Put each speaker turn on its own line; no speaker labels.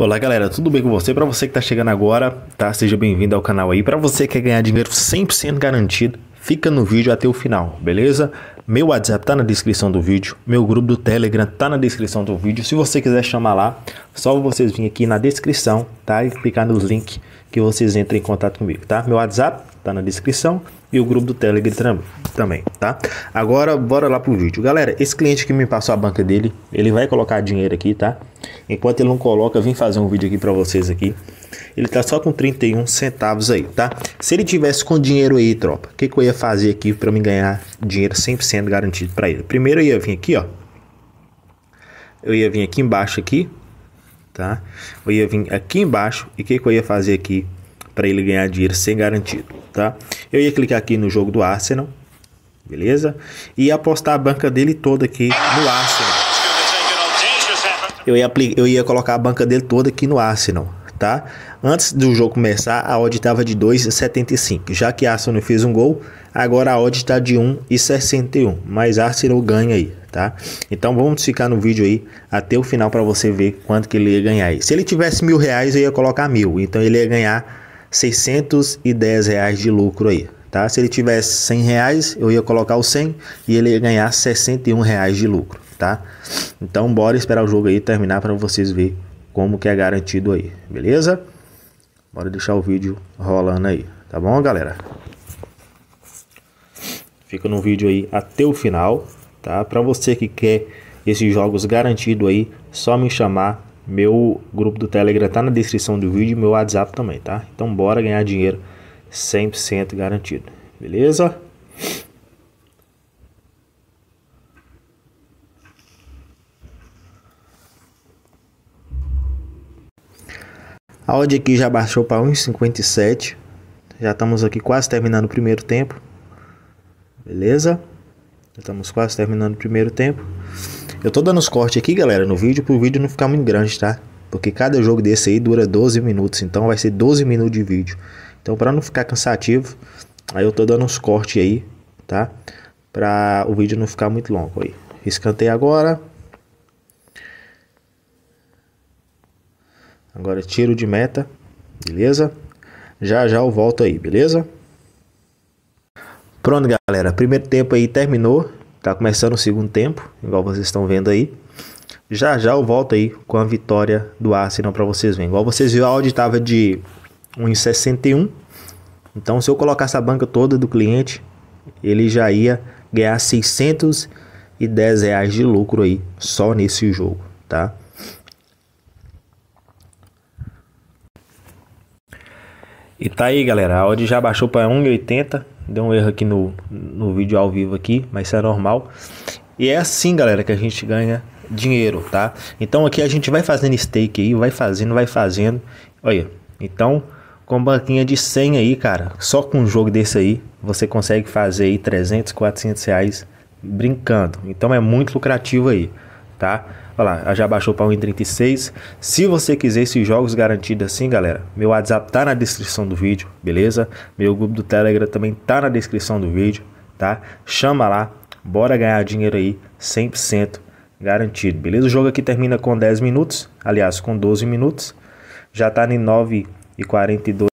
Olá galera, tudo bem com você? Para você que está chegando agora, tá? Seja bem-vindo ao canal aí. Para você que quer ganhar dinheiro 100% garantido, fica no vídeo até o final, beleza? Meu WhatsApp tá na descrição do vídeo, meu grupo do Telegram tá na descrição do vídeo. Se você quiser chamar lá, só vocês virem aqui na descrição, tá? E clicar nos links que vocês entrem em contato comigo, tá? Meu WhatsApp tá na descrição e o grupo do Telegram também, tá? Agora bora lá pro vídeo. Galera, esse cliente que me passou a banca dele, ele vai colocar dinheiro aqui, tá? Enquanto ele não coloca, eu vim fazer um vídeo aqui para vocês aqui. Ele tá só com 31 centavos aí, tá? Se ele tivesse com dinheiro aí, tropa, o que, que eu ia fazer aqui para me ganhar dinheiro 100% garantido para ele? Primeiro eu ia vir aqui, ó. Eu ia vir aqui embaixo aqui, tá? Eu ia vir aqui embaixo e o que, que eu ia fazer aqui para ele ganhar dinheiro sem garantido, tá? Eu ia clicar aqui no jogo do Arsenal, beleza? E apostar a banca dele toda aqui no Arsenal eu ia, eu ia colocar a banca dele toda aqui no Arsenal, tá? Antes do jogo começar, a odd estava de 2,75. Já que Arsenal fez um gol, agora a odd está de 1,61. Mas Arsenal ganha aí, tá? Então vamos ficar no vídeo aí até o final para você ver quanto que ele ia ganhar aí. Se ele tivesse mil reais, eu ia colocar mil. Então ele ia ganhar 610 reais de lucro aí, tá? Se ele tivesse 100 reais, eu ia colocar o 100 e ele ia ganhar 61 reais de lucro tá? Então bora esperar o jogo aí terminar para vocês ver como que é garantido aí, beleza? Bora deixar o vídeo rolando aí, tá bom, galera? Fica no vídeo aí até o final, tá? Para você que quer esses jogos garantido aí, só me chamar. Meu grupo do Telegram tá na descrição do vídeo, meu WhatsApp também, tá? Então bora ganhar dinheiro 100% garantido. Beleza? A odd aqui já baixou para 1,57. Já estamos aqui quase terminando o primeiro tempo. Beleza? Já estamos quase terminando o primeiro tempo. Eu tô dando os cortes aqui, galera, no vídeo, para o vídeo não ficar muito grande, tá? Porque cada jogo desse aí dura 12 minutos, então vai ser 12 minutos de vídeo. Então, para não ficar cansativo, aí eu tô dando os cortes aí, tá? Para o vídeo não ficar muito longo aí. Escantei agora. Agora é tiro de meta, beleza? Já já eu volto aí, beleza? Pronto, galera. Primeiro tempo aí terminou. Tá começando o segundo tempo, igual vocês estão vendo aí. Já já eu volto aí com a vitória do Arsenal para vocês verem. Igual vocês viram, a odd tava de 1,61. Então, se eu colocar essa banca toda do cliente, ele já ia ganhar 610 reais de lucro aí só nesse jogo, tá? E tá aí, galera. A Audi já baixou para 1,80. Deu um erro aqui no, no vídeo ao vivo aqui, mas isso é normal. E é assim, galera, que a gente ganha dinheiro, tá? Então aqui a gente vai fazendo stake aí, vai fazendo, vai fazendo. Olha, então com banquinha de 100 aí, cara, só com um jogo desse aí, você consegue fazer aí 300, 400 reais brincando. Então é muito lucrativo aí, tá? Olha lá, já baixou para 1,36. Se você quiser esses jogos garantidos assim, galera, meu WhatsApp tá na descrição do vídeo, beleza? Meu grupo do Telegram também tá na descrição do vídeo, tá? Chama lá, bora ganhar dinheiro aí, 100% garantido, beleza? O jogo aqui termina com 10 minutos, aliás, com 12 minutos. Já tá em 9,42. e